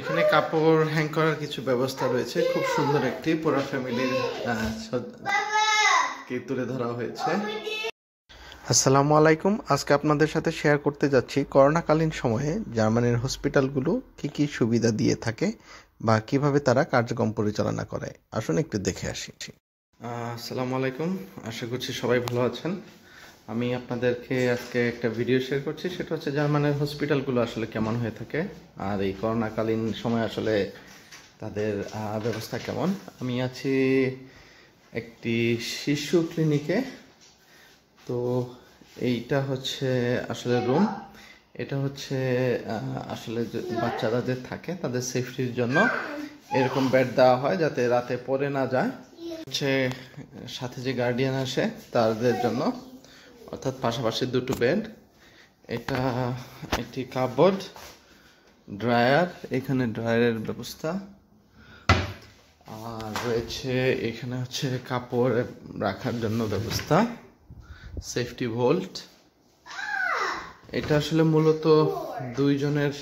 এখানে কাপড় হ্যাং করার কিছু ব্যবস্থা রয়েছে খুব সুন্দর একটি পুরো ফ্যামিলির কে তুলে ধরা হয়েছে আসসালামু আলাইকুম আজকে আপনাদের সাথে শেয়ার করতে যাচ্ছি করোনাকালীন সময়ে জার্মানির হসপিটালগুলো কি কি সুবিধা দিয়ে থাকে বা কিভাবে তারা কার্যক্রম পরিচালনা করে আসুন একটু দেখে আসি আসসালামু আলাইকুম আশা করছি সবাই ভালো আছেন আমি আপনাদেরকে আজকে একটা ভিডিও শেয়ার করছি সেটা হচ্ছে জার্মানের হসপিটালগুলো আসলে কেমন হয়ে থাকে আর এই করোনাকালীন সময় আসলে তাদের ব্যবস্থা কেমন আমি আছি একটি শিশু ক্লিনিকে তো এইটা হচ্ছে আসলে রুম এটা হচ্ছে আসলে বাচ্চারা যে থাকে তাদের সেফটির জন্য এরকম বেড দেওয়া হয় যাতে রাতে পরে না যায় হচ্ছে সাথে যে গার্ডিয়ান আসে তাদের জন্য অর্থাৎ পাশাপাশি দুটো ব্যান্ড এটা একটি কাপড় ড্রায়ার এখানে ড্রায়ারের ব্যবস্থা আর রয়েছে এখানে হচ্ছে কাপড় রাখার জন্য ব্যবস্থা সেফটি ভোল্ট এটা আসলে মূলত দুইজনের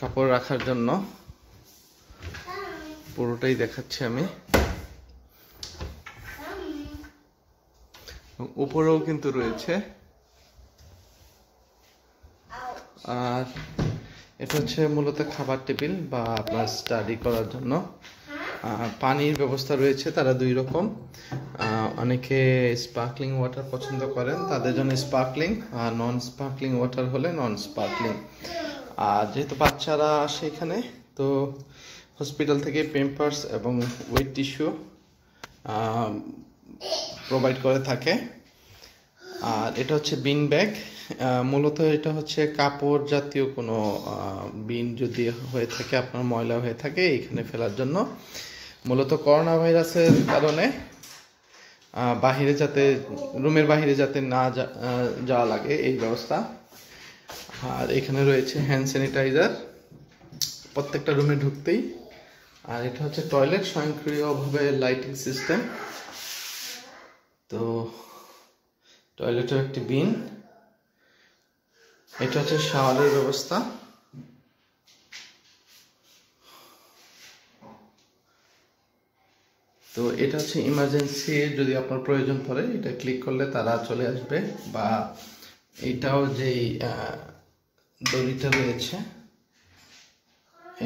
কাপড় রাখার জন্য পুরোটাই দেখাচ্ছি আমি এবং উপরেও কিন্তু রয়েছে আর এটা হচ্ছে মূলত খাবার টেবিল বা আপনার স্টাডি করার জন্য পানির ব্যবস্থা রয়েছে তারা দুই রকম অনেকে স্পার্কলিং ওয়াটার পছন্দ করেন তাদের জন্য স্পার্কলিং আর নন স্পার্কলিং ওয়াটার হলে নন স্পার্কলিং আর যেহেতু বাচ্চারা আসে এখানে তো হসপিটাল থেকে পেম্পার্স এবং ওয়েট টিস্যু প্রোভাইড করে থাকে আর এটা হচ্ছে বিন ব্যাগ মূলত এটা হচ্ছে কাপড় জাতীয় কোনো বিন যদি হয়ে থাকে আপনার ময়লা হয়ে থাকে এখানে ফেলার জন্য মূলত করোনা ভাইরাসের কারণে বাহিরে যাতে রুমের বাহিরে যাতে না যাওয়া লাগে এই ব্যবস্থা আর এখানে রয়েছে হ্যান্ড স্যানিটাইজার প্রত্যেকটা রুমে ঢুকতেই আর এটা হচ্ছে টয়লেট স্বয়ংক্রিয়ভাবে লাইটিং সিস্টেম তো টয়লেটও একটি বিন এটা হচ্ছে শাওয়ারের ব্যবস্থা তো এটা হচ্ছে ইমার্জেন্সি যদি আপনার প্রয়োজন পড়ে এটা ক্লিক করলে তারা চলে আসবে বা এটাও যেই দড়িটা রয়েছে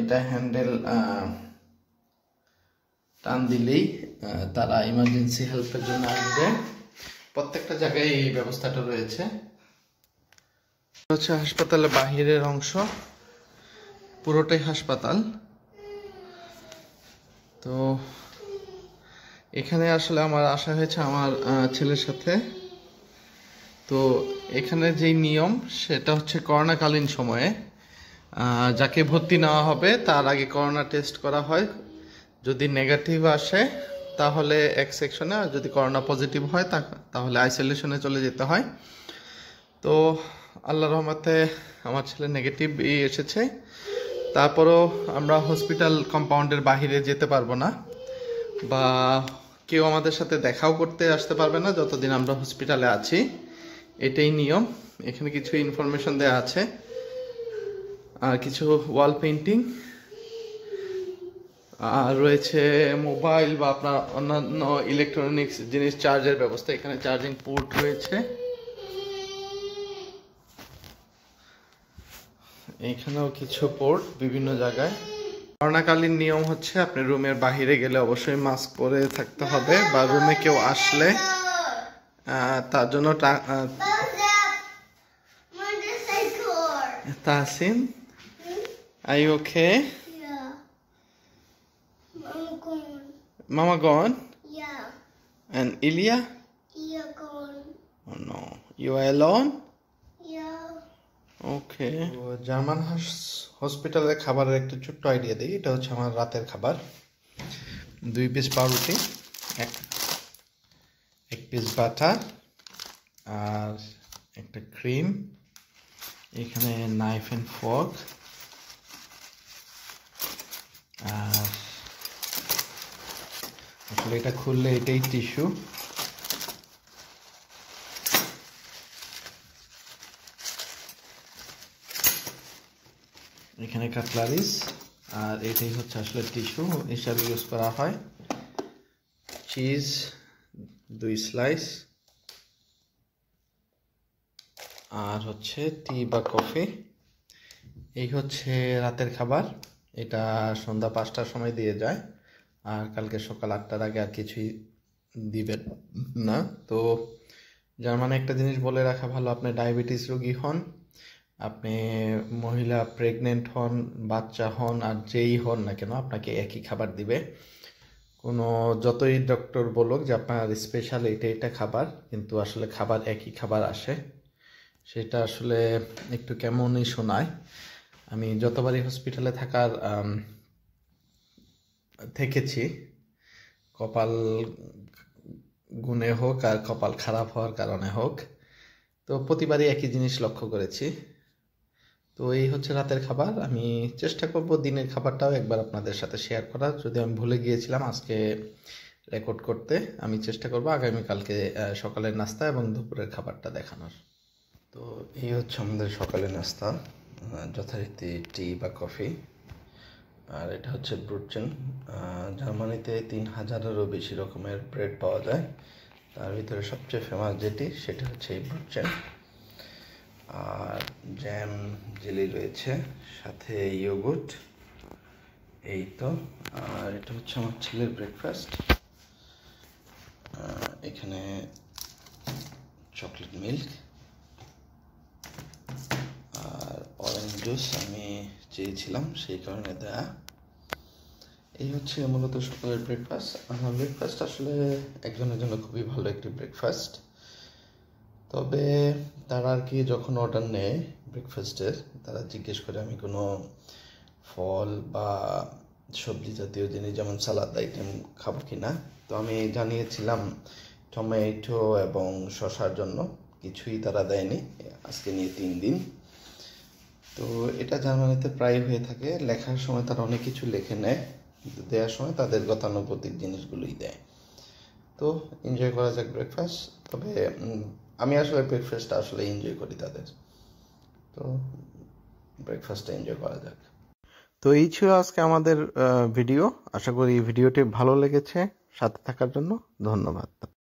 এটা হ্যান্ডেল টান দিলেই তারা ইমার্জেন্সি হেল্পের জন্য আসবে প্রত্যেকটা জায়গায় এই ব্যবস্থাটা রয়েছে হচ্ছে হাসপাতালের বাহিরের অংশ পুরোটাই হাসপাতাল তো এখানে আসলে আমার আশা হয়েছে আমার ছেলের সাথে তো এখানে যে নিয়ম সেটা হচ্ছে করোনাকালীন সময়ে যাকে ভর্তি নেওয়া হবে তার আগে করোনা টেস্ট করা হয় যদি নেগেটিভ আসে তাহলে এক সেকশনে আর যদি করোনা পজিটিভ হয় তাহলে আইসোলেশনে চলে যেতে হয় তো আল্লাহ রহমতে আমার ছেলে নেগেটিভ ই এসেছে তারপরও আমরা হসপিটাল কম্পাউন্ডের বাহিরে যেতে পারবো না বা কেউ আমাদের সাথে দেখাও করতে আসতে পারবে না যতদিন আমরা হসপিটালে আছি এটাই নিয়ম এখানে কিছু ইনফরমেশন দেওয়া আছে আর কিছু ওয়াল পেন্টিং আর রয়েছে মোবাইল বা আপনার অন্যান্য ইলেকট্রনিক্স জিনিস চার্জের ব্যবস্থা এখানে চার্জিং পোর্ট রয়েছে এখানেও কিছু পোর্ট বিভিন্ন জায়গায় করোনাকালীন নিয়ম হচ্ছে আপনি রুমের বাহিরে গেলে অবশ্যই মাস্ক পরে থাকতে হবে বা রুমে কেউ আসলে তার জন্য Tahsin I okay I'm gone. Mama gone? Yeah. And Ilya? Yeah, gone. Oh no. You are alone? Yeah. Okay German হসপিটালের খাবারের একটা ছোট্ট আইডিয়া দিই এটা হচ্ছে আমার রাতের খাবার দুই পিস পাউরুটি এক এক পিস বাটার আর একটা ক্রিম এখানে নাইফ অ্যান্ড ফর্ক আসলে এটা খুললে এটাই টিস্যু এখানে কাটলারিস আর এটাই হচ্ছে আসলে টিস্যু হিসাবে ইউজ করা হয় চিজ দুই স্লাইস আর হচ্ছে টি বা কফি এই হচ্ছে রাতের খাবার এটা সন্ধ্যা পাঁচটার সময় দিয়ে যায় আর কালকে সকাল আটটার আগে আর কিছুই দিবেন না তো যার মানে একটা জিনিস বলে রাখা ভালো আপনি ডায়াবেটিস রোগী হন আপনি মহিলা প্রেগনেন্ট হন বাচ্চা হন আর যেই হন না কেন আপনাকে একই খাবার দিবে কোনো যতই ডক্টর বলুক যে আপনার স্পেশাল এটা এটা খাবার কিন্তু আসলে খাবার একই খাবার আসে সেটা আসলে একটু কেমনই শোনায় আমি যতবারই হসপিটালে থাকার থেকেছি কপাল গুণে হোক আর কপাল খারাপ হওয়ার কারণে হোক তো প্রতিবারই একই জিনিস লক্ষ্য করেছি তো এই হচ্ছে রাতের খাবার আমি চেষ্টা করব দিনের খাবারটাও একবার আপনাদের সাথে শেয়ার করার যদি আমি ভুলে গিয়েছিলাম আজকে রেকর্ড করতে আমি চেষ্টা করব আগামীকালকে সকালের নাস্তা এবং দুপুরের খাবারটা দেখানোর তো এই হচ্ছে আমাদের সকালের নাস্তা যথারীতি টি বা কফি আর এটা হচ্ছে ব্রুটচেন জার্মানিতে তিন হাজারেরও বেশি রকমের ব্রেড পাওয়া যায় তার ভিতরে সবচেয়ে ফেমাস যেটি সেটা হচ্ছে এই ব্রুটচেন আর জ্যাম জেলি রয়েছে সাথে ইয়োগুট এই তো আর এটা হচ্ছে আমার ছেলের ব্রেকফাস্ট এখানে চকলেট মিল্ক আর অরেঞ্জ জুস আমি চেয়েছিলাম সেই কারণে দেয়া এই হচ্ছে মূলত সকালের ব্রেকফাস্ট আমার ব্রেকফাস্ট আসলে একজনের জন্য খুবই ভালো একটি ব্রেকফাস্ট তবে তারা আর কি যখন অর্ডার নেয় ব্রেকফাস্টের তারা জিজ্ঞেস করে আমি কোনো ফল বা সবজি জাতীয় জিনিস যেমন সালাদ আইটেম খাবো কি না তো আমি জানিয়েছিলাম টমেটো এবং শশার জন্য কিছুই তারা দেয়নি আজকে নিয়ে তিন দিন তো এটা জার্মানিতে প্রায় হয়ে থাকে লেখার সময় তারা অনেক কিছু লেখে নেয় কিন্তু দেওয়ার সময় তাদের গতানুগতিক জিনিসগুলোই দেয় তো এনজয় করা যাক ব্রেকফাস্ট তবে আমি আসলে ব্রেকফাস্টটা আসলে এনজয় করি তাদের তো ব্রেকফাস্টটা এনজয় করা যাক তো এই ছিল আজকে আমাদের ভিডিও আশা করি ভিডিওটি ভালো লেগেছে সাথে থাকার জন্য ধন্যবাদ